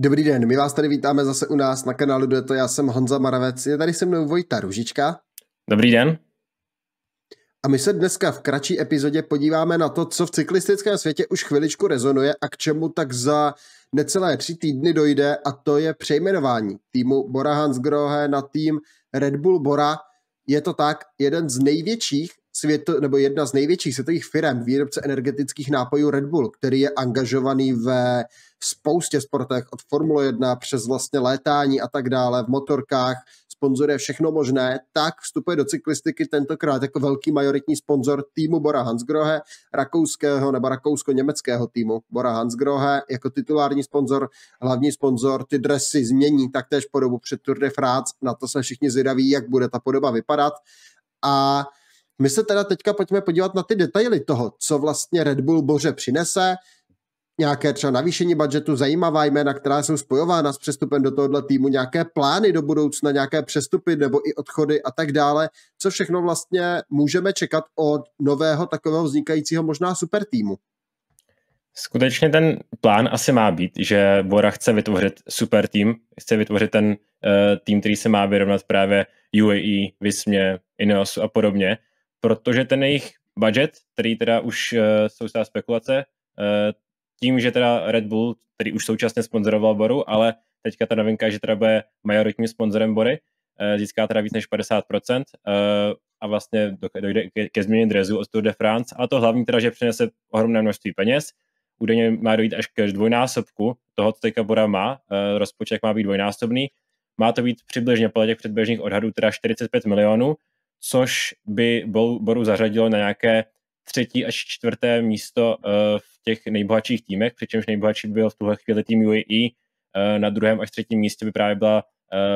Dobrý den, my vás tady vítáme zase u nás na kanálu Dueto, já jsem Honza Maravec, je tady se mnou Vojta Ružička. Dobrý den. A my se dneska v kratší epizodě podíváme na to, co v cyklistickém světě už chviličku rezonuje a k čemu tak za necelé tři týdny dojde a to je přejmenování týmu Bora Hansgrohe na tým Red Bull Bora. Je to tak jeden z největších svět, nebo jedna z největších světových firm, výrobce energetických nápojů Red Bull, který je angažovaný ve spoustě sportech od Formule 1 přes vlastně létání a tak dále, v motorkách, sponzoruje všechno možné, tak vstupuje do cyklistiky tentokrát jako velký majoritní sponzor týmu Bora Hansgrohe, rakouského nebo rakousko-německého týmu Bora Hansgrohe, jako titulární sponzor, hlavní sponzor, ty dresy změní taktéž podobu před Tour de France, na to se všichni zvědaví, jak bude ta podoba vypadat. A my se teda teďka pojďme podívat na ty detaily toho, co vlastně Red Bull Boře přinese, nějaké třeba navýšení budžetu, zajímavá jména, která jsou spojována s přestupem do tohohle týmu, nějaké plány do budoucna, nějaké přestupy nebo i odchody a tak dále, co všechno vlastně můžeme čekat od nového takového vznikajícího možná super týmu. Skutečně ten plán asi má být, že Bora chce vytvořit super tým, chce vytvořit ten uh, tým, který se má vyrovnat právě UAE, Vysmě, Ineosu a podobně protože ten jejich budget, který teda už uh, jsou stále spekulace, uh, tím, že teda Red Bull, který už současně sponzoroval Boru, ale teďka ta novinka, že teda bude majoritním sponzorem Bory, uh, získá teda víc než 50% uh, a vlastně dojde ke, ke změně drezu od Tour de France a to hlavní teda, že přinese ohromné množství peněz, údajně má dojít až k dvojnásobku toho, co teďka Bora má, rozpočet má být dvojnásobný, má to být přibližně podle těch předběžných odhadů teda 45 milionů, což by Boru zařadilo na nějaké třetí až čtvrté místo eh, v těch nejbohatších týmech, přičemž nejbohatší byl v tuhle chvíli tým UAE, eh, na druhém až třetím místě by právě byla,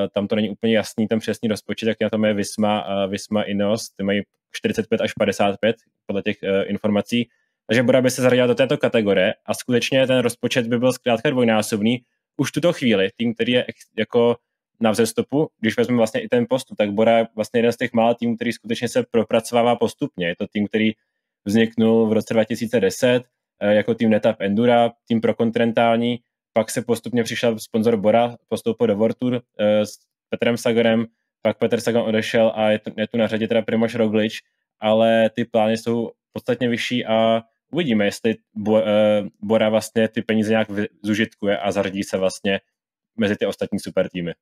eh, tam to není úplně jasný, ten přesný rozpočet, jak na tom je Visma, Visma Ineos, ty mají 45 až 55 podle těch informací, takže Bora by se zařadila do této kategorie a skutečně ten rozpočet by byl zkrátka dvojnásobný. Už tuto chvíli tým, který je jako na vzestupu, když vezmeme vlastně i ten postup, tak Bora je vlastně jeden z těch mála týmů, který skutečně se propracovává postupně. Je to tým, který vzniknul v roce 2010 eh, jako tým Netap Endura, tým prokontinentální, pak se postupně přišel sponzor Bora, postoupil do Vortur eh, s Petrem Sagarem, pak Petr Sagan odešel a je tu, je tu na řadě teda Primoš Roglič, ale ty plány jsou podstatně vyšší a uvidíme, jestli Bo, eh, Bora vlastně ty peníze nějak zužitkuje a zařadí se vlastně mezi ty ostatní super týmy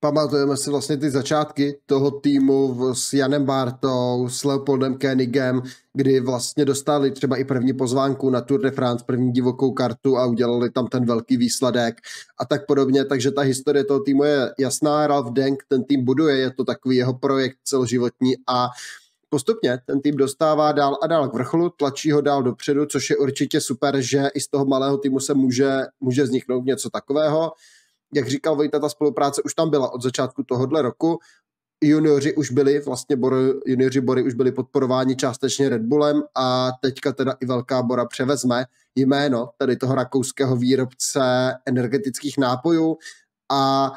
pamatujeme si vlastně ty začátky toho týmu s Janem Bartou, s Leopoldem Koenigem, kdy vlastně dostali třeba i první pozvánku na Tour de France, první divokou kartu a udělali tam ten velký výsledek a tak podobně, takže ta historie toho týmu je jasná, Ralf Denk ten tým buduje, je to takový jeho projekt celoživotní a postupně ten tým dostává dál a dál k vrcholu, tlačí ho dál dopředu, což je určitě super, že i z toho malého týmu se může, může vzniknout něco takového jak říkal Vojta, ta spolupráce už tam byla od začátku tohohle roku. Junioři už byli, vlastně Bory, junioři Bory už byli podporováni částečně Red Bullem a teďka teda i Velká Bora převezme jméno tady toho rakouského výrobce energetických nápojů a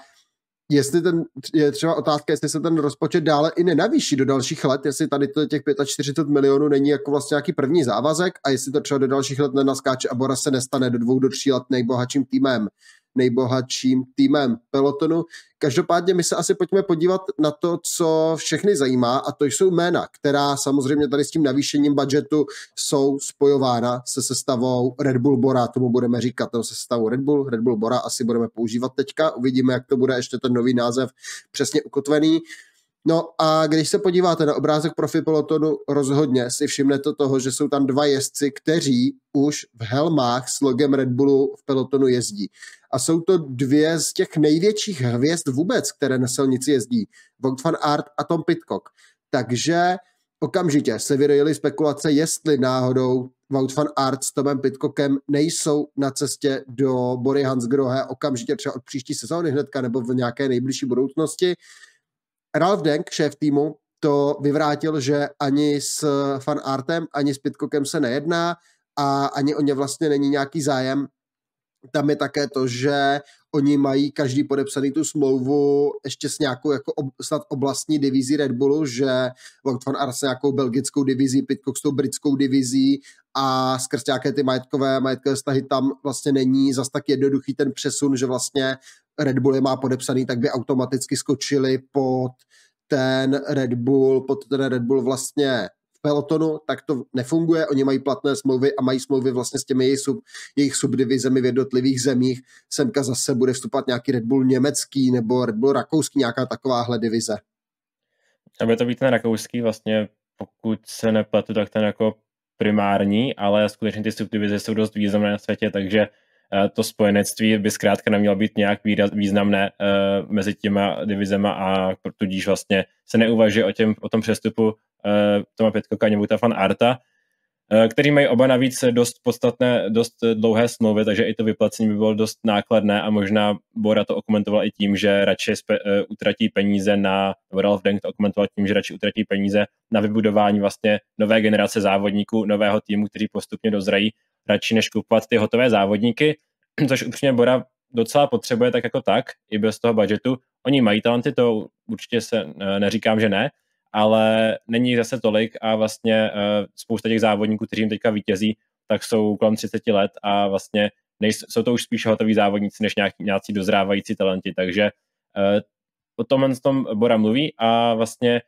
jestli ten, je třeba otázka, jestli se ten rozpočet dále i nenavýší do dalších let, jestli tady to těch 45 milionů není jako vlastně nějaký první závazek a jestli to třeba do dalších let nenaskáče a Bora se nestane do dvou, do tří let nejbohatším týmem nejbohatším týmem pelotonu. Každopádně my se asi pojďme podívat na to, co všechny zajímá a to jsou jména, která samozřejmě tady s tím navýšením budžetu jsou spojována se sestavou Red Bull Bora, tomu budeme říkat, se sestavou Red Bull, Red Bull Bora asi budeme používat teďka, uvidíme, jak to bude ještě ten nový název přesně ukotvený. No a když se podíváte na obrázek profi pelotonu, rozhodně si všimnete toho, že jsou tam dva jezdci, kteří už v helmách s logem Red Bullu v pelotonu jezdí. A jsou to dvě z těch největších hvězd vůbec, které na silnici jezdí. Vogt van Art a Tom Pitcock. Takže okamžitě se vyrojily spekulace, jestli náhodou Wout van Art s Tomem Pitcockem nejsou na cestě do Bory Hansgrohe okamžitě třeba od příští sezóny hnedka nebo v nějaké nejbližší budoucnosti. Uh, Ralf Denk, šéf týmu, to vyvrátil, že ani s fanartem, ani s Pitcockem se nejedná a ani o ně vlastně není nějaký zájem tam je také to, že oni mají každý podepsaný tu smlouvu ještě s nějakou jako ob, snad oblastní divizí Red Bullu, že Wout van Ars nějakou belgickou divizí, Pitcock s tou britskou divizí a skrz nějaké ty majetkové, majetkové vztahy tam vlastně není zas tak jednoduchý ten přesun, že vlastně Red Bull je má podepsaný, tak by automaticky skočili pod ten Red Bull, pod ten Red Bull vlastně pelotonu, tak to nefunguje. Oni mají platné smlouvy a mají smlouvy vlastně s těmi jejich, sub, jejich subdivizemi v jednotlivých zemích. Semka zase bude vstupat nějaký Red Bull německý nebo Red Bull rakouský, nějaká takováhle divize. A bude to být ten rakouský vlastně, pokud se nepletu, tak ten jako primární, ale skutečně ty subdivize jsou dost významné na světě, takže eh, to spojenectví by zkrátka nemělo být nějak výraz, významné eh, mezi těma divizema a tudíž vlastně se neuvažuje o, těm, o tom přestupu Eh, Toma Pětkoka, Něvuta Fan Arta, eh, který mají oba navíc dost podstatné, dost dlouhé smlouvy, takže i to vyplacení by bylo dost nákladné a možná Bora to okomentoval i tím, že radši spe, uh, utratí peníze na, Ralf Denk to okomentoval tím, že radši utratí peníze na vybudování vlastně nové generace závodníků, nového týmu, který postupně dozrají, radši než kupovat ty hotové závodníky, což upřímně Bora docela potřebuje tak jako tak, i bez toho budgetu. Oni mají talenty, to určitě se neříkám, že ne, ale není zase tolik a vlastně eh, spousta těch závodníků, kteří jim teďka vítězí, tak jsou kolem 30 let a vlastně nejsou, jsou to už spíše hotoví závodníci než nějaký, nějací dozrávající talenti, takže eh, o tomhle tom Bora mluví a vlastně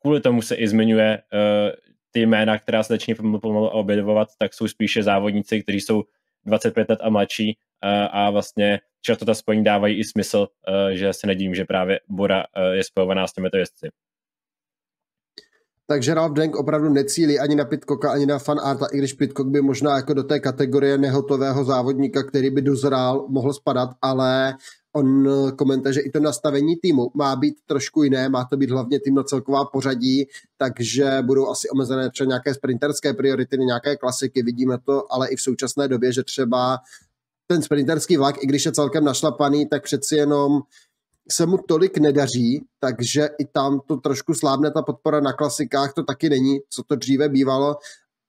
kvůli tomu se i zmiňuje eh, ty jména, která se začínají pomalu, pomalu objevovat, tak jsou spíše závodníci, kteří jsou 25 let a mladší a vlastně často ta spojení dávají i smysl, že se nedím, že právě Bora je spojovaná s těmito jezdci takže Ralph Denk opravdu necílí ani na Pitcocka, ani na fanarta, i když Pitcock by možná jako do té kategorie nehotového závodníka, který by dozrál, mohl spadat, ale on eh, komentuje, že i to nastavení týmu má být trošku jiné, má to být hlavně tým na celková pořadí, takže budou asi omezené třeba nějaké sprinterské priority, nějaké klasiky, vidíme to, ale i v současné době, že třeba ten sprinterský vlak, i když je celkem našlapaný, tak přeci jenom se mu tolik nedaří, takže i tam to trošku slábne ta podpora na klasikách, to taky není, co to dříve bývalo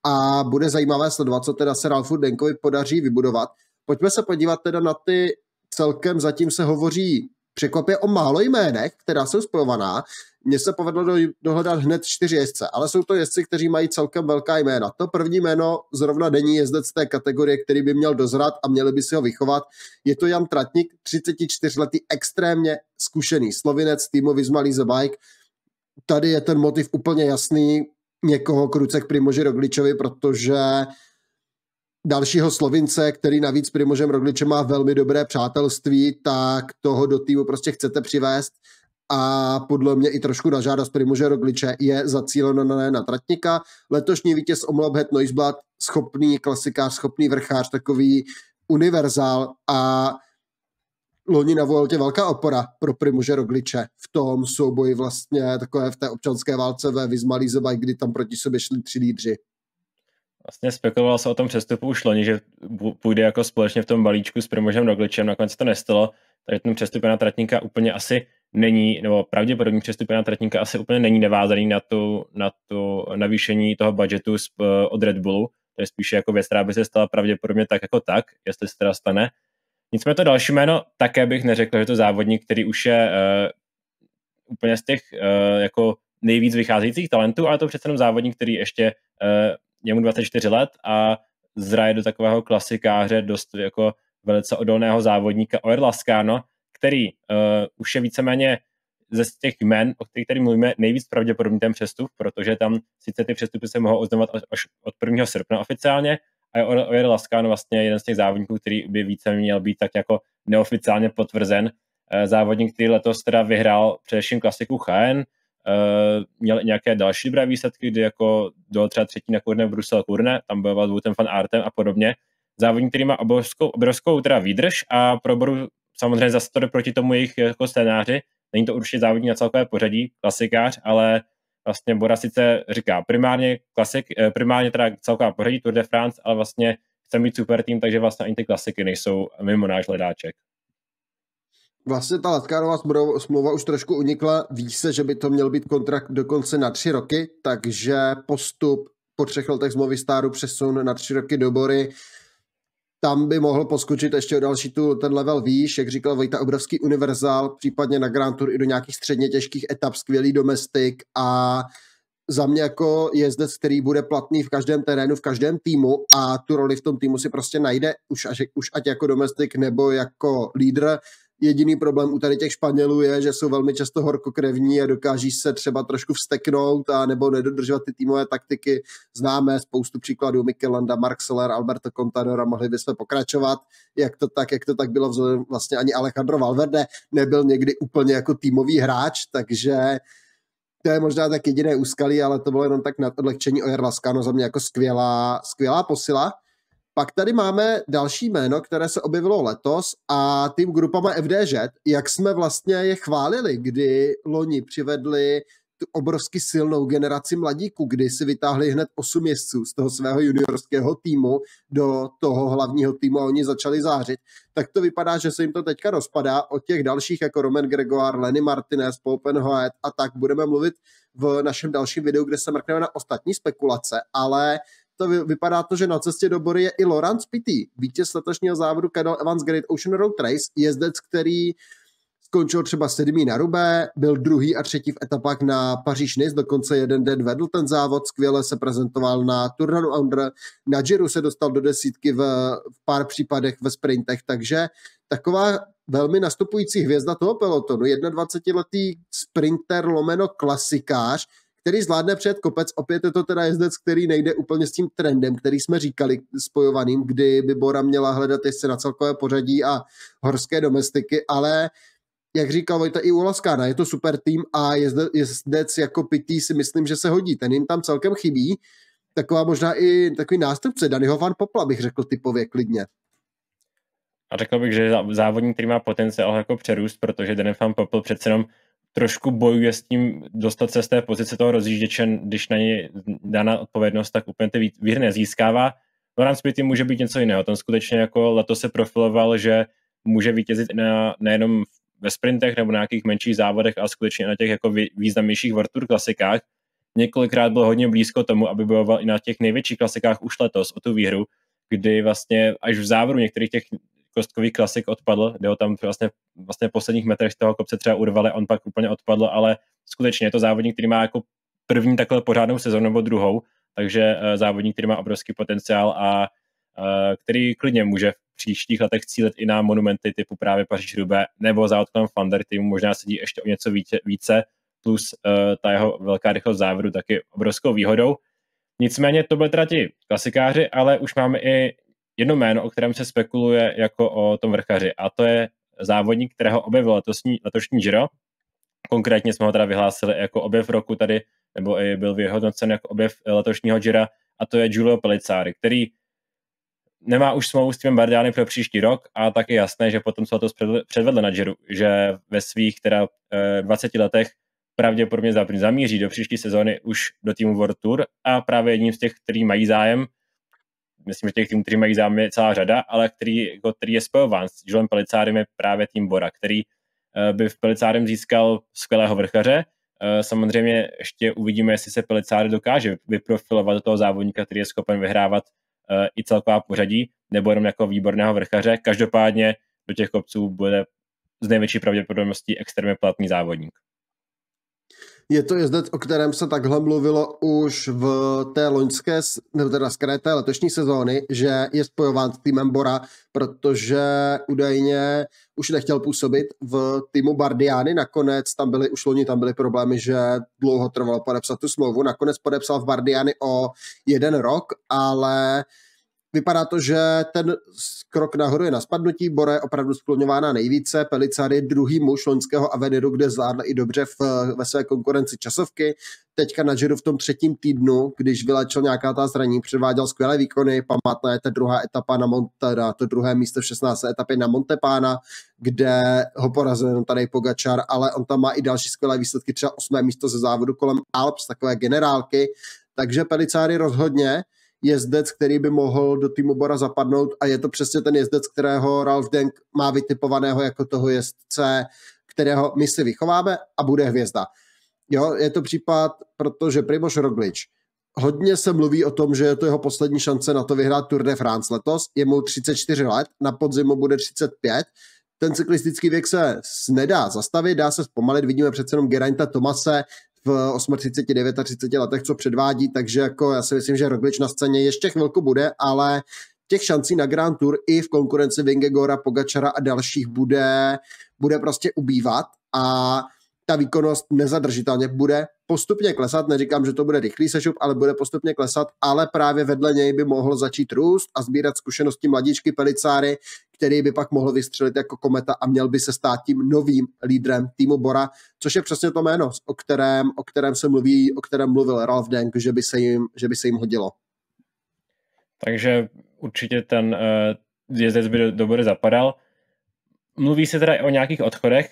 a bude zajímavé sledovat, co teda se Ralfu Denkovi podaří vybudovat. Pojďme se podívat teda na ty celkem, zatím se hovoří překvapě o málo jménech, která jsou spojovaná. Mně se povedlo do, dohledat hned čtyři jezdce, ale jsou to jezdci, kteří mají celkem velká jména. To první jméno zrovna není jezdec té kategorie, který by měl dozrát a měli by si ho vychovat. Je to Jan Tratník, 34-letý, extrémně zkušený slovinec týmu Visma Lise Bike. Tady je ten motiv úplně jasný někoho kruce k Primoži Rogličovi, protože dalšího Slovince, který navíc s Primožem Rogličem má velmi dobré přátelství, tak toho do týmu prostě chcete přivést a podle mě i trošku na žádost Primože Rogliče je zacíleno na, na tratníka. Letošní vítěz Omlabhet Noisblad, schopný klasikář, schopný vrchář, takový univerzál a loni na Vueltě velká opora pro Primože Rogliče v tom souboji vlastně takové v té občanské válce ve Vizmalízebaj, kdy tam proti sobě šli tři lídři. Vlastně spekuloval se o tom přestupu už loni, že půjde jako společně v tom balíčku s Primožem Rogličem, nakonec to nestalo, takže ten přestup na Tratníka úplně asi není, nebo pravděpodobně přestup na Tratníka asi úplně není nevázaný na tu, na tu navýšení toho budžetu eh, od Red Bullu, to je spíše jako věc, která by se stala pravděpodobně tak jako tak, jestli se teda stane. Nicméně to další jméno, také bych neřekl, že to závodník, který už je uh, úplně z těch uh, jako nejvíc vycházejících talentů, ale to přece jenom závodník, který ještě je mu 24 let a zraje do takového klasikáře, dost jako velice odolného závodníka Oerla který uh, už je víceméně ze těch jmen, o kterých tady mluvíme, nejvíc pravděpodobný ten přestup, protože tam sice ty přestupy se mohou oznamovat až od 1. srpna oficiálně, a je Oer Laskano vlastně jeden z těch závodníků, který by více měl být tak jako neoficiálně potvrzen. Eh, závodník, který letos teda vyhrál především klasiku Chaen, Eh, měl nějaké další dobré výsledky, kdy jako do třeba třetí na kurne v Brusel kurne, tam bojoval s Wutem van Artem a podobně. Závodník, který má obrovskou, obrovskou teda výdrž a proboru samozřejmě zase to proti tomu jejich jako scénáři. Není to určitě závodník na celkové pořadí, klasikář, ale vlastně Bora sice říká primárně, klasik, eh, primárně teda celková pořadí Tour de France, ale vlastně chce mít super tým, takže vlastně ani ty klasiky nejsou mimo náš hledáček vlastně ta Latkárová smlouva už trošku unikla. Ví se, že by to měl být kontrakt dokonce na tři roky, takže postup po třech letech z stáru přesun na tři roky do Bory. Tam by mohl poskočit ještě o další tu, ten level výš, jak říkal Vojta, obrovský univerzál, případně na Grand Tour i do nějakých středně těžkých etap, skvělý domestik a za mě jako jezdec, který bude platný v každém terénu, v každém týmu a tu roli v tom týmu si prostě najde, už, až, už ať jako domestik nebo jako lídr, Jediný problém u tady těch Španělů je, že jsou velmi často horkokrevní a dokáží se třeba trošku vsteknout a nebo nedodržovat ty týmové taktiky. Známe spoustu příkladů Mikelanda, Mark Seller, Alberto a mohli bychom pokračovat, jak to tak, jak to tak bylo vzhledem vlastně ani Alejandro Valverde nebyl někdy úplně jako týmový hráč, takže to je možná tak jediné úskalí, ale to bylo jenom tak na odlehčení o Jarlaskano za mě jako skvělá, skvělá posila. Pak tady máme další jméno, které se objevilo letos a tým grupama FDŽ, jak jsme vlastně je chválili, kdy loni přivedli tu obrovsky silnou generaci mladíků, kdy si vytáhli hned 8 měsíců z toho svého juniorského týmu do toho hlavního týmu a oni začali zářit, tak to vypadá, že se jim to teďka rozpadá. O těch dalších, jako Roman Gregoire, Lenny Martinez, Popenhoet a tak budeme mluvit v našem dalším videu, kde se mrkneme na ostatní spekulace, ale to vy, vypadá to, že na cestě do Bory je i Laurent Pitty, vítěz letošního závodu Cadel Evans Great Ocean Road Race, jezdec, který skončil třeba sedmý na Rubé, byl druhý a třetí v etapách na paříž nice dokonce jeden den vedl ten závod, skvěle se prezentoval na Turnanu Under, na Giro se dostal do desítky v, v pár případech ve sprintech, takže taková velmi nastupující hvězda toho pelotonu, 21-letý sprinter lomeno klasikář, který zvládne před kopec. Opět je to teda jezdec, který nejde úplně s tím trendem, který jsme říkali spojovaným, kdy by Bora měla hledat jestli na celkové pořadí a horské domestiky, ale jak říkal Vojta i Ulaskána, je to super tým a jezdec, jezdec jako pitý si myslím, že se hodí. Ten jim tam celkem chybí. Taková možná i takový nástupce Danyho Van Popla, bych řekl typově klidně. A řekl bych, že závodník, který má potenciál jako přerůst, protože Danny Van Popl přece jenom trošku bojuje s tím dostat se z té pozice toho rozjížděče, když na něj dána odpovědnost, tak úplně ty výhry nezískává. Loran no, Spity může být něco jiného. Ten skutečně jako leto se profiloval, že může vítězit na, nejenom ve sprintech nebo na nějakých menších závodech, ale skutečně na těch jako významnějších World klasikách. Několikrát byl hodně blízko tomu, aby bojoval i na těch největších klasikách už letos o tu výhru, kdy vlastně až v závodu některých těch kostkový klasik odpadl, ho tam vlastně, vlastně v posledních metrech toho kopce třeba urvali, on pak úplně odpadl, ale skutečně je to závodník, který má jako první takhle pořádnou sezonu nebo druhou, takže eh, závodník, který má obrovský potenciál a eh, který klidně může v příštích letech cílet i na monumenty typu právě paříž rube nebo za odkladem Flander, který mu možná sedí ještě o něco více, více plus eh, ta jeho velká rychlost závodu taky obrovskou výhodou. Nicméně to byly teda ti klasikáři, ale už máme i jedno jméno, o kterém se spekuluje jako o tom vrchaři a to je závodník, kterého objevil letosní, letošní Giro. Konkrétně jsme ho teda vyhlásili jako objev roku tady, nebo i byl vyhodnocen jako objev letošního Gira, a to je Giulio Pelicari, který nemá už smlouvu s tím Bardiány pro příští rok a tak je jasné, že potom se to předvedl na Giro, že ve svých teda 20 eh, letech pravděpodobně zamíří do příští sezóny už do týmu World Tour a právě jedním z těch, který mají zájem, myslím, že těch týmů, který mají zájem, je celá řada, ale který, jako, který je spojován s Jilem Pelicárem, je právě tým Bora, který eh, by v Pelicárem získal skvělého vrchaře. Eh, samozřejmě ještě uvidíme, jestli se Pelicár dokáže vyprofilovat do toho závodníka, který je schopen vyhrávat eh, i celková pořadí, nebo jenom jako výborného vrchaře. Každopádně do těch kopců bude z největší pravděpodobností extrémně platný závodník. Je to jezdec, o kterém se takhle mluvilo už v té loňské, nebo teda skré té letošní sezóny, že je spojován s týmem Bora, protože údajně už nechtěl působit v týmu Bardiány. Nakonec tam byly, už loni tam byly problémy, že dlouho trvalo podepsat tu smlouvu. Nakonec podepsal v Bardiány o jeden rok, ale Vypadá to, že ten krok nahoru je na spadnutí, Bore je opravdu skloňována nejvíce, Pelicar je druhý muž loňského Aveniru, kde zvládla i dobře v, ve své konkurenci časovky. Teďka na Giro v tom třetím týdnu, když vylečil nějaká ta zraní, předváděl skvělé výkony, památná je ta druhá etapa na Montera, to druhé místo v 16. etapě na Montepána, kde ho porazil jenom tady Pogačar, ale on tam má i další skvělé výsledky, třeba osmé místo ze závodu kolem Alps, takové generálky, takže Pelicáry rozhodně jezdec, který by mohl do týmu Bora zapadnout a je to přesně ten jezdec, kterého Ralf Denk má vytipovaného jako toho jezdce, kterého my si vychováme a bude hvězda. Jo, je to případ, protože Primoš Roglič, hodně se mluví o tom, že je to jeho poslední šance na to vyhrát Tour de France letos. Je mu 34 let, na podzimu bude 35. Ten cyklistický věk se nedá zastavit, dá se zpomalit. Vidíme přece jenom Geraint Tomase, v 38, 30 letech, co předvádí, takže jako já si myslím, že Roglič na scéně ještě chvilku bude, ale těch šancí na Grand Tour i v konkurenci Vingegora, Pogačara a dalších bude, bude prostě ubývat a ta výkonnost nezadržitelně bude postupně klesat. Neříkám, že to bude rychlý sešup, ale bude postupně klesat, ale právě vedle něj by mohl začít růst a sbírat zkušenosti mladíčky Pelicáry, který by pak mohl vystřelit jako kometa a měl by se stát tím novým lídrem týmu Bora, což je přesně to jméno, o kterém, o kterém se mluví, o kterém mluvil Ralf Denk, že by se jim, že by se jim hodilo. Takže určitě ten uh, jezdec by do, do Bory zapadal. Mluví se teda o nějakých odchodech,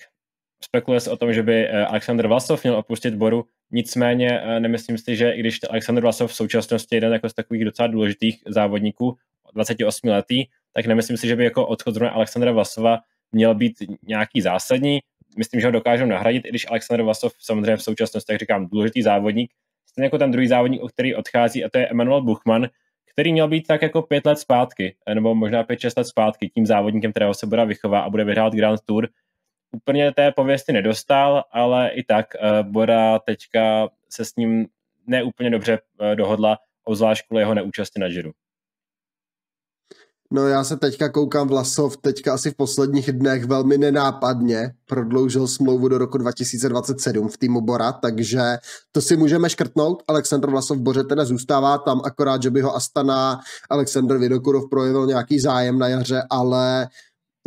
Spekuluje se o tom, že by eh, Aleksandr Vlasov měl opustit Boru, nicméně eh, nemyslím si, že i když Aleksandr Vlasov v současnosti je jeden jako z takových docela důležitých závodníků, 28 letý, tak nemyslím si, že by jako odchod zrovna Alexandra Vlasova měl být nějaký zásadní. Myslím, že ho dokážeme nahradit, i když Aleksandr Vlasov samozřejmě v současnosti, jak říkám, důležitý závodník. Stejně jako ten druhý závodník, o který odchází, a to je Emanuel Buchmann, který měl být tak jako pět let zpátky, eh, nebo možná pět, šest let zpátky, tím závodníkem, kterého se bude vychová a bude vyhrát Grand Tour, úplně té pověsti nedostal, ale i tak eh, Bora teďka se s ním neúplně dobře eh, dohodla, obzvlášť kvůli jeho neúčasti na žiru. No já se teďka koukám Vlasov, teďka asi v posledních dnech velmi nenápadně prodloužil smlouvu do roku 2027 v týmu Bora, takže to si můžeme škrtnout. Aleksandr Vlasov Boře teda zůstává tam, akorát, že by ho Astana Aleksandr Vidokurov projevil nějaký zájem na jaře, ale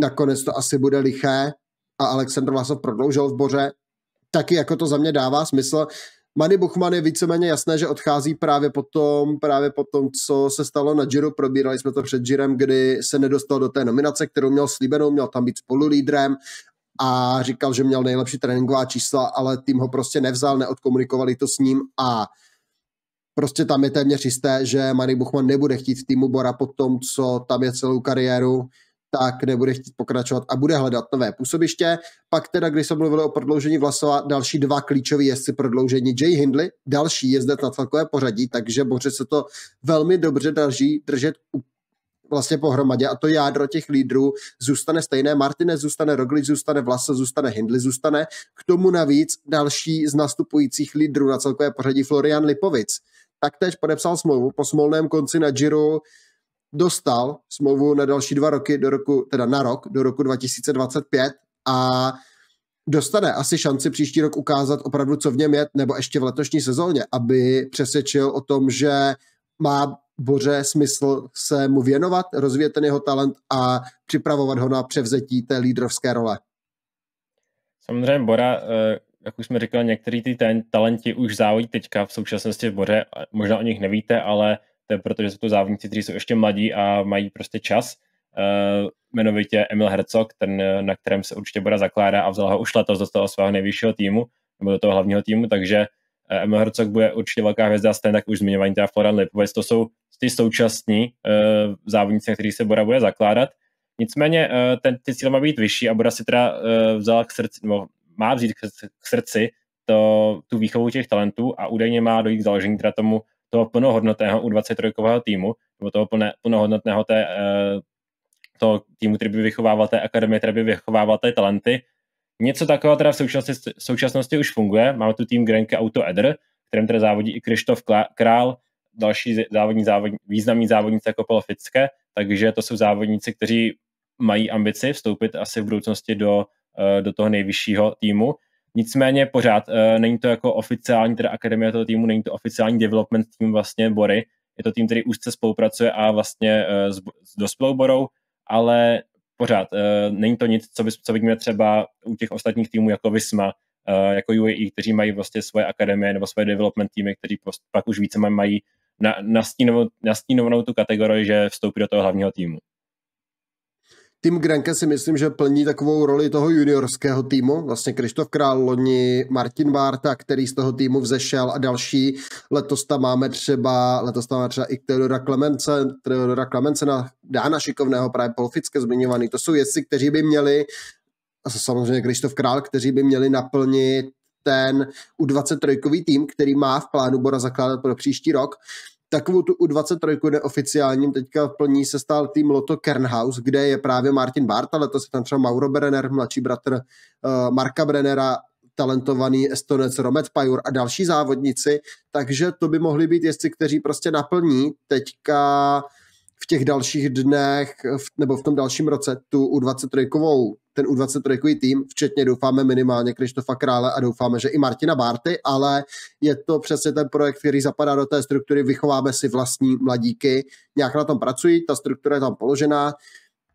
nakonec to asi bude liché a Aleksandr Vlasov prodloužil v Boře, taky jako to za mě dává smysl. Manny Buchman je víceméně jasné, že odchází právě po tom, právě po tom, co se stalo na Giro, probírali jsme to před Girem, kdy se nedostal do té nominace, kterou měl slíbenou, měl tam být spolulídrem a říkal, že měl nejlepší tréninková čísla, ale tým ho prostě nevzal, neodkomunikovali to s ním a prostě tam je téměř jisté, že Manny Buchman nebude chtít v týmu Bora po tom, co tam je celou kariéru tak nebude chtít pokračovat a bude hledat nové působiště. Pak teda, když se mluvilo o prodloužení Vlasova, další dva klíčoví jezdci prodloužení Jay Hindley, další jezdec na celkové pořadí, takže Boře se to velmi dobře daří držet vlastně pohromadě a to jádro těch lídrů zůstane stejné. Martinez zůstane, Roglic zůstane, Vlaso zůstane, Hindley zůstane. K tomu navíc další z nastupujících lídrů na celkové pořadí Florian Lipovic. Tak teď podepsal smlouvu po smolném konci na Giro dostal smlouvu na další dva roky, do roku, teda na rok, do roku 2025 a dostane asi šanci příští rok ukázat opravdu, co v něm je, nebo ještě v letošní sezóně, aby přesvědčil o tom, že má Boře smysl se mu věnovat, rozvíjet ten jeho talent a připravovat ho na převzetí té lídrovské role. Samozřejmě Bora, eh, jak už jsme říkali, některý ty ten, talenti už závodí teďka v současnosti v Boře, možná o nich nevíte, ale to je eh, proto, že jsou to závodníci, kteří jsou ještě mladí a mají prostě čas. Uh, jmenovitě Emil Herzog, ten, eh, na kterém se určitě Bora zakládá a vzal ho už letos do toho svého nejvyššího týmu, nebo do toho hlavního týmu, takže Emil Herzog bude určitě velká hvězda, stejně tak už zmiňovaný teda Florian Lipovic, to jsou ty současní uh, závodníci, na kterých se Bora bude zakládat. Nicméně uh, ten, ty cíle má být vyšší a Bora si teda uh, vzala k srdci, nebo má vzít k srdci to, tu výchovu těch talentů a údajně má dojít k založení teda tomu toho plnohodnotného U23 týmu, nebo toho plné, plnohodnotného té, eh, toho týmu, který by vychovával té akademie, který by vychovával té talenty. Něco takového teda v současnosti, v současnosti už funguje. Máme tu tým Grenke Auto Eder, kterým teda závodí i Krištof Král, další závodní, závodní významní závodníci jako Polofické, takže to jsou závodníci, kteří mají ambici vstoupit asi v budoucnosti do, eh, do toho nejvyššího týmu. Nicméně pořád uh, není to jako oficiální, teda akademie toho týmu, není to oficiální development tým vlastně Bory. Je to tým, který úzce spolupracuje a vlastně uh, s, s dospělou Borou, ale pořád uh, není to nic, co, by, co vidíme třeba u těch ostatních týmů jako Visma, uh, jako UAE, kteří mají vlastně svoje akademie nebo svoje development týmy, kteří prostě pak už více mají na, nastínovanou, nastínovanou tu kategorii, že vstoupí do toho hlavního týmu. Tým Grenke si myslím, že plní takovou roli toho juniorského týmu. Vlastně Krištof Král, Loni, Martin Várta, který z toho týmu vzešel a další. Letos tam máme třeba, letos tam máme třeba i Teodora Klemence, Teodora Klemence na Dána Šikovného, právě Polfické zmiňovaný. To jsou jezdci, kteří by měli a samozřejmě Krištof Král, kteří by měli naplnit ten U23 tým, který má v plánu Bora zakládat pro příští rok. Takovou tu U23 kde oficiálním, teďka plní se stál tým Loto Kernhaus, kde je právě Martin Bart, ale to se tam třeba Mauro Brenner, mladší bratr uh, Marka Brennera, talentovaný Estonec Romet Pajur a další závodníci, takže to by mohli být jezdci, kteří prostě naplní teďka v těch dalších dnech v, nebo v tom dalším roce tu U23 ten U23 tým, včetně doufáme minimálně Krištofa Krále a doufáme, že i Martina Bárty, ale je to přesně ten projekt, který zapadá do té struktury, vychováme si vlastní mladíky, nějak na tom pracují, ta struktura je tam položená,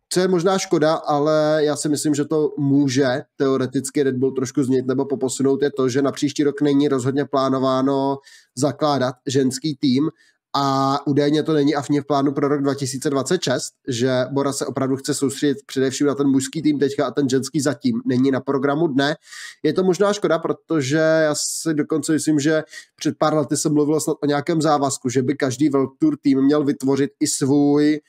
co je možná škoda, ale já si myslím, že to může teoreticky Red Bull trošku změnit nebo poposunout, je to, že na příští rok není rozhodně plánováno zakládat ženský tým, a údajně to není a v plánu pro rok 2026, že Bora se opravdu chce soustředit především na ten mužský tým teďka a ten ženský zatím není na programu dne. Je to možná škoda, protože já si dokonce myslím, že před pár lety se mluvilo snad o nějakém závazku, že by každý World Tour tým měl vytvořit i svůj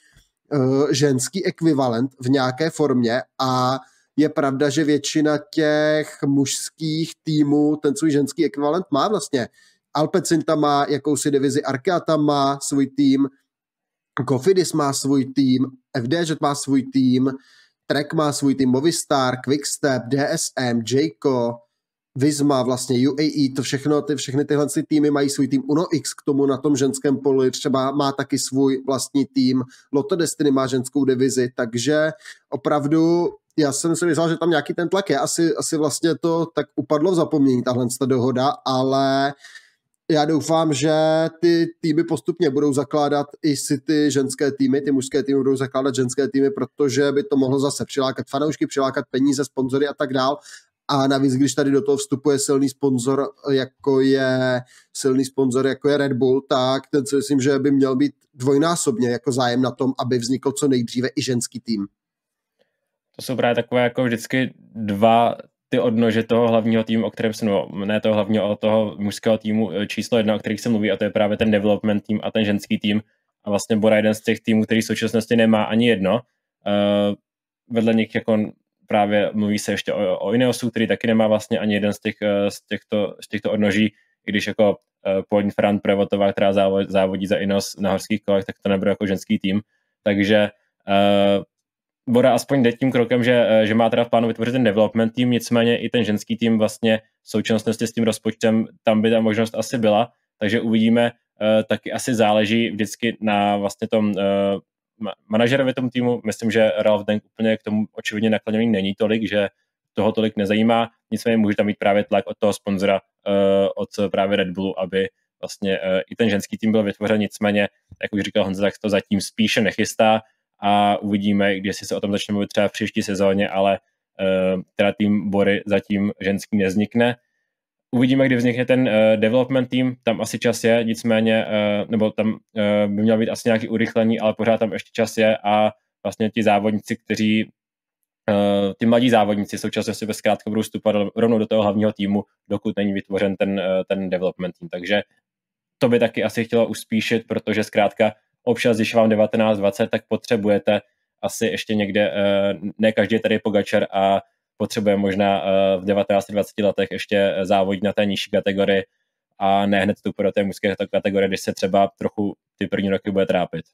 uh, ženský ekvivalent v nějaké formě a je pravda, že většina těch mužských týmů ten svůj ženský ekvivalent má vlastně Alpecinta má jakousi divizi, Arkeata má svůj tým, Kofidis má svůj tým, FDŽ má svůj tým, Trek má svůj tým, Movistar, Quickstep, DSM, Jayco, Visma, vlastně UAE, to všechno, ty, všechny tyhle týmy mají svůj tým. Uno X k tomu na tom ženském poli třeba má taky svůj vlastní tým. Lotto Destiny má ženskou divizi, takže opravdu já jsem si myslel, že tam nějaký ten tlak je. Asi, asi vlastně to tak upadlo v zapomnění, tahle dohoda, ale uh, já doufám, že ty týmy postupně budou zakládat i si ty ženské týmy, ty mužské týmy budou zakládat ženské týmy, protože by to mohlo zase přilákat fanoušky, přilákat peníze, sponzory a tak dál. A navíc, když tady do toho vstupuje silný sponzor, jako je silný sponzor, jako je Red Bull, tak ten si myslím, že by měl být dvojnásobně jako zájem na tom, aby vznikl co nejdříve i ženský tým. To jsou právě takové jako vždycky dva ty odnože toho hlavního týmu, o kterém se, no, ne toho hlavního, ale toho mužského týmu eh, číslo jedna, o kterých se mluví, a to je právě ten development tým a ten ženský tým. A vlastně Bora jeden z těch týmů, který v současnosti nemá ani jedno. Uh, vedle nich jako právě mluví se ještě o, o Ineosu, který taky nemá vlastně ani jeden z, těch, eh, z, těchto, z těchto odnoží, i když jako uh, původní Fran Prevotová, která závodí za Ineos na horských kolech, tak to nebude jako ženský tým. Takže uh, Bora aspoň jde tím krokem, že, eh, že má teda v plánu vytvořit ten development tým, nicméně i ten ženský tým vlastně v současnosti s tím rozpočtem tam by ta možnost asi byla, takže uvidíme, eh, taky asi záleží vždycky na vlastně tom eh, manažerovi tomu týmu. Myslím, že Ralf Denk úplně k tomu očividně nakloněný není tolik, že toho tolik nezajímá, nicméně může tam mít právě tlak od toho sponzora, od právě Red Bullu, aby vlastně i ten ženský tým byl vytvořen, nicméně, jak už říkal Honza, tak to zatím spíše nechystá, a uvidíme, když se o tom začne mluvit třeba v příští sezóně, ale uh, teda tým Bory zatím ženským nevznikne. Uvidíme, kdy vznikne ten uh, development tým, tam asi čas je, nicméně, uh, nebo tam uh, by mělo být asi nějaký urychlení, ale pořád tam ještě čas je a vlastně ti závodníci, kteří Uh, ty mladí závodníci současně si bez krátko budou vstupovat rovnou do toho hlavního týmu, dokud není vytvořen ten, ten development tým. Takže to by taky asi chtělo uspíšit, protože zkrátka občas, když vám 19-20, tak potřebujete asi ještě někde, eh, ne každý je tady Pogačer a potřebuje možná eh, v 19-20 letech ještě eh, závodit na té nižší kategorii a ne hned tu pro té mužské kategorie, když se třeba trochu ty první roky bude trápit.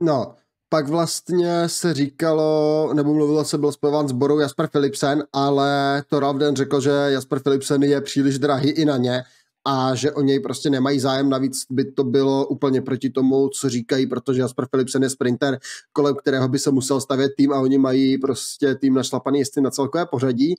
No, pak vlastně se říkalo, nebo mluvilo se, byl spojován s Borou Jasper Philipsen, ale to Ravden řekl, že Jasper Philipsen je příliš drahý i na ně, a že o něj prostě nemají zájem. Navíc by to bylo úplně proti tomu, co říkají, protože Jasper Philipsen je sprinter, kolem kterého by se musel stavět tým a oni mají prostě tým našlapaný jestli na celkové pořadí.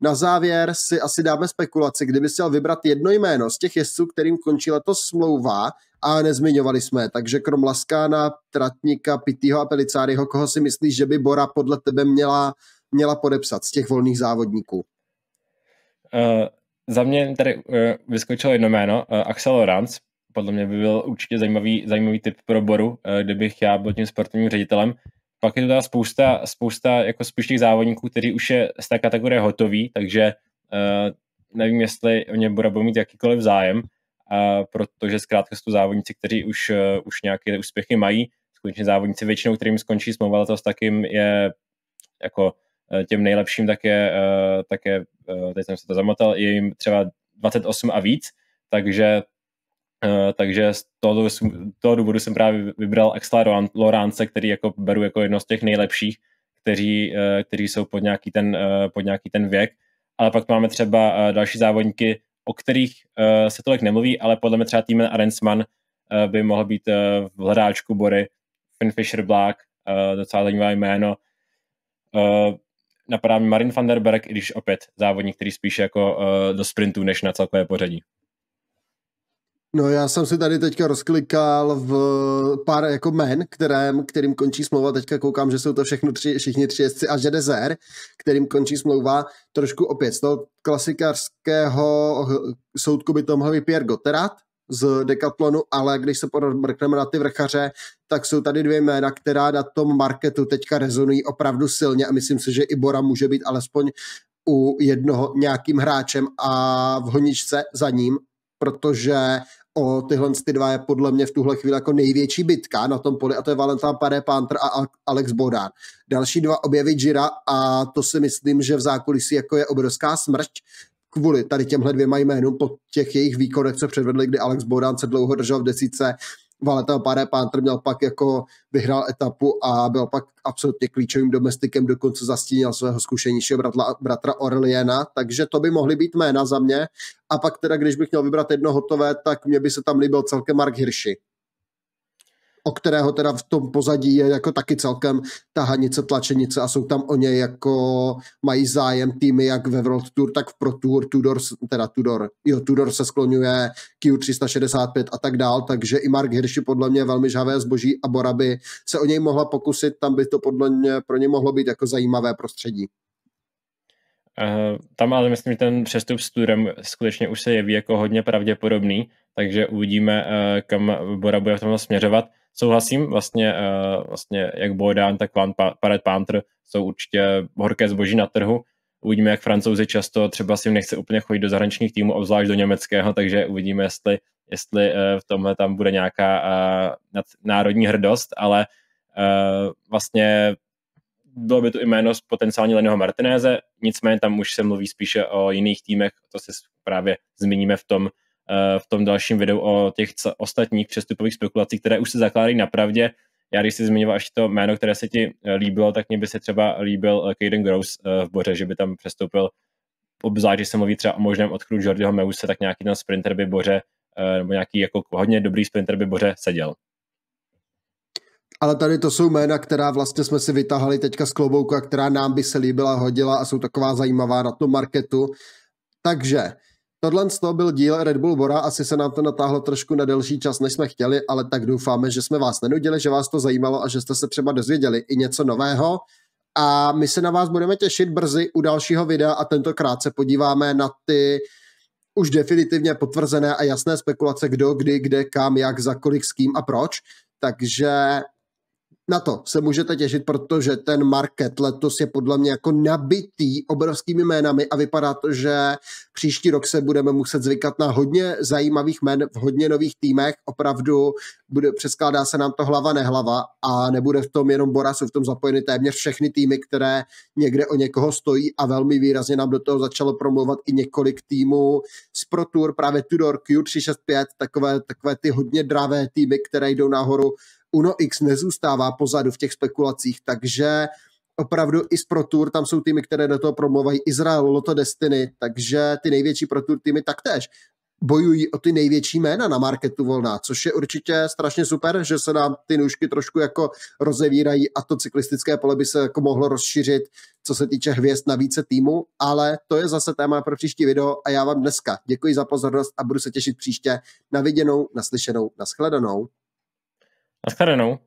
Na závěr si asi dáme spekulaci, kdyby si vybrat jedno jméno z těch jezdců, kterým končí letos smlouva a nezmiňovali jsme, takže krom Laskána, Tratníka, Pityho a Pelicáryho, koho si myslíš, že by Bora podle tebe měla, měla podepsat z těch volných závodníků? Uh, za mě tady uh, vyskočilo jedno jméno, uh, Axel Orans. Podle mě by byl určitě zajímavý, zajímavý typ pro Boru, uh, kdybych já byl tím sportovním ředitelem. Pak je to teda spousta, spousta jako spíš těch závodníků, kteří už je z té kategorie hotový, takže uh, nevím, jestli o ně Bora bude mít jakýkoliv zájem, uh, protože zkrátka jsou to závodníci, kteří už, uh, už nějaké úspěchy mají. Skutečně závodníci většinou, kterým skončí smlouva to tak jim je jako Eh, těm nejlepším tak je, eh, tak je eh, teď jsem se to zamotal, je jim třeba 28 a víc, takže takže z toho, toho důvodu jsem právě vybral Axla Lorance, který jako beru jako jedno z těch nejlepších, kteří, kteří jsou pod nějaký, ten, pod nějaký ten věk. Ale pak máme třeba další závodníky, o kterých se tolik nemluví, ale podle mě třeba Týmen Arensman by mohl být v hledáčku Bory, Finn Fisher Black, docela zajímavé jméno napadá mi Marin van der Berg, i když opět závodník, který spíše jako uh, do sprintu, než na celkové pořadí. No já jsem si tady teďka rozklikal v pár jako men, kterým, kterým končí smlouva. Teďka koukám, že jsou to všechno tři, všichni tři jezdci a že Dezer, kterým končí smlouva trošku opět z toho klasikářského soudku by to mohl být Pierre Gotterat, z Decathlonu, ale když se podmrkneme na ty vrchaře, tak jsou tady dvě jména, která na tom marketu teďka rezonují opravdu silně a myslím si, že i Bora může být alespoň u jednoho nějakým hráčem a v honičce za ním, protože o tyhle ty dva je podle mě v tuhle chvíli jako největší bitka na tom poli a to je Valentin Paré Pantr a Alex Bodán. Další dva objevy Jira a to si myslím, že v zákulisí jako je obrovská smrť kvůli tady těmhle dvěma jménům po těch jejich výkonech, co předvedli, kdy Alex Bodán se dlouho držel v desíce, Valeta Paré Panther měl pak jako vyhrál etapu a byl pak absolutně klíčovým domestikem, dokonce zastínil svého zkušenějšího bratra, bratra Orliena, takže to by mohly být jména za mě. A pak teda, když bych měl vybrat jedno hotové, tak mě by se tam líbil celkem Mark Hirschi o kterého teda v tom pozadí je jako taky celkem tahanice, tlačenice a jsou tam o něj jako mají zájem týmy jak ve World Tour, tak v Pro Tour, Tudor, teda Tudor, jo, Tudor se skloňuje Q365 a tak dál, takže i Mark Hirschi podle mě velmi žavé zboží a Bora by se o něj mohla pokusit, tam by to podle mě pro ně mohlo být jako zajímavé prostředí. Uh, tam ale myslím, že ten přestup s Turem skutečně už se jeví jako hodně pravděpodobný, takže uvidíme, uh, kam Bora bude v tomhle směřovat souhlasím, vlastně, eh, vlastně jak Bojdán, tak Van Paret Panther jsou určitě horké zboží na trhu. Uvidíme, jak francouzi často třeba si nechce úplně chodit do zahraničních týmů, obzvlášť do německého, takže uvidíme, jestli, jestli eh, v tomhle tam bude nějaká eh, národní hrdost, ale vlastně bylo by tu i jméno potenciálně Lennyho Martinéze, nicméně tam už se mluví spíše o jiných týmech, to se právě zmíníme v tom Eh, v tom dalším videu o těch ostatních přestupových spekulacích, které už se zakládají napravdě. Já když jsi zmiňoval až to jméno, které se ti eh, líbilo, tak mě by se třeba líbil eh, Caden Gross v Boře, že by tam přestoupil obzvlášť, když se mluví třeba o možném odchodu Jordiho Meuse, tak nějaký ten sprinter by Boře, nebo nějaký jako hodně dobrý sprinter by Boře seděl. Ale tady to jsou jména, která vlastně jsme si vytahali teďka z klobouka, která nám by se líbila, hodila a jsou taková zajímavá na tom marketu. Takže Tohle byl díl Red Bull Bora, asi se nám to natáhlo trošku na delší čas, než jsme chtěli, ale tak doufáme, že jsme vás nenudili, že vás to zajímalo a že jste se třeba dozvěděli i něco nového. A my se na vás budeme těšit brzy u dalšího videa a tentokrát se podíváme na ty už definitivně potvrzené a jasné spekulace, kdo, kdy, kde, kam, jak, za kolik, s kým a proč. Takže na to se můžete těšit, protože ten market letos je podle mě jako nabitý obrovskými jménami a vypadá to, že příští rok se budeme muset zvykat na hodně zajímavých men v hodně nových týmech. Opravdu bude, přeskládá se nám to hlava nehlava a nebude v tom jenom Bora, jsou v tom zapojeny téměř všechny týmy, které někde o někoho stojí a velmi výrazně nám do toho začalo promluvat i několik týmů z Pro Tour, právě Tudor, Q365, takové, takové ty hodně dravé týmy, které jdou nahoru Uno X nezůstává pozadu v těch spekulacích, takže opravdu i z Pro Tour, tam jsou týmy, které do toho promluvají, Izrael, Loto Destiny, takže ty největší Pro Tour týmy taktéž bojují o ty největší jména na marketu volná, což je určitě strašně super, že se nám ty nůžky trošku jako rozevírají a to cyklistické pole by se jako mohlo rozšířit, co se týče hvězd na více týmu, ale to je zase téma pro příští video a já vám dneska děkuji za pozornost a budu se těšit příště na viděnou, naslyšenou, naschledanou. Naschledanou.